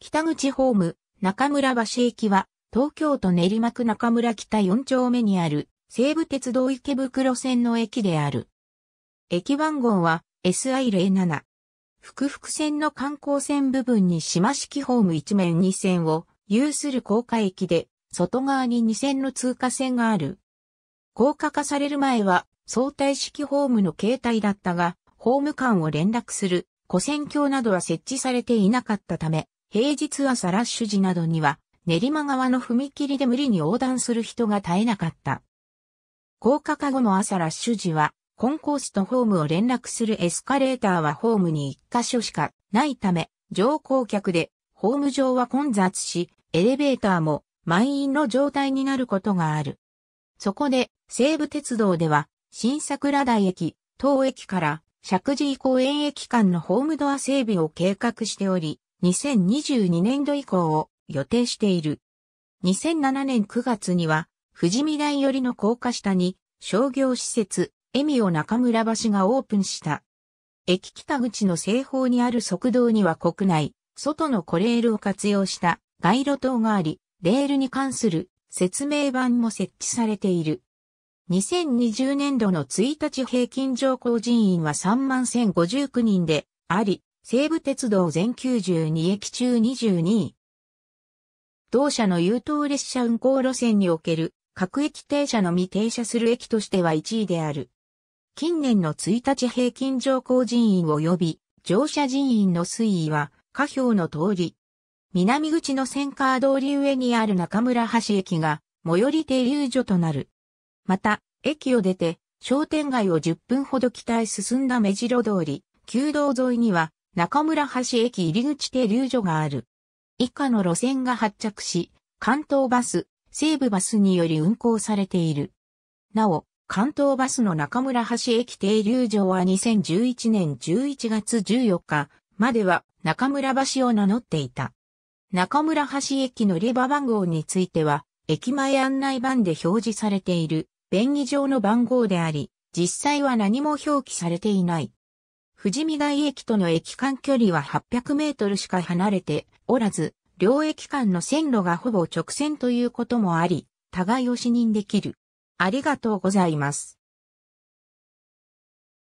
北口ホーム、中村橋駅は、東京都練馬区中村北4丁目にある、西武鉄道池袋線の駅である。駅番号は SI07。福々線の観光線部分に島式ホーム一面2線を有する高架駅で、外側に2線の通過線がある。高架化される前は相対式ホームの形態だったが、ホーム間を連絡する、古線橋などは設置されていなかったため、平日朝ラッシュ時などには、練馬側の踏切で無理に横断する人が絶えなかった。高架化後の朝ラッシュ時は、コンコースとホームを連絡するエスカレーターはホームに一箇所しかないため、乗降客で、ホーム上は混雑し、エレベーターも満員の状態になることがある。そこで、西武鉄道では、新桜台駅、東駅から、石神井公園駅間のホームドア整備を計画しており、2022年度以降を予定している。2007年9月には、富士見台寄りの高架下に商業施設、エミオ中村橋がオープンした。駅北口の西方にある側道には国内、外のコレールを活用した街路灯があり、レールに関する説明板も設置されている。2020年度の1日平均乗降人員は31,059人であり、西武鉄道全92駅中22位。同社の優等列車運行路線における各駅停車のみ停車する駅としては1位である。近年の1日平均乗降人員及び乗車人員の推移は下表の通り。南口のセンカー通り上にある中村橋駅が最寄り停留所となる。また、駅を出て商店街を10分ほど北へ進んだ目白通り、旧道沿いには中村橋駅入口停留所がある。以下の路線が発着し、関東バス、西武バスにより運行されている。なお、関東バスの中村橋駅停留所は2011年11月14日までは中村橋を名乗っていた。中村橋駅のレバ番号については、駅前案内板で表示されている便宜上の番号であり、実際は何も表記されていない。富士見台駅との駅間距離は800メートルしか離れておらず、両駅間の線路がほぼ直線ということもあり、互いを視認できる。ありがとうございます。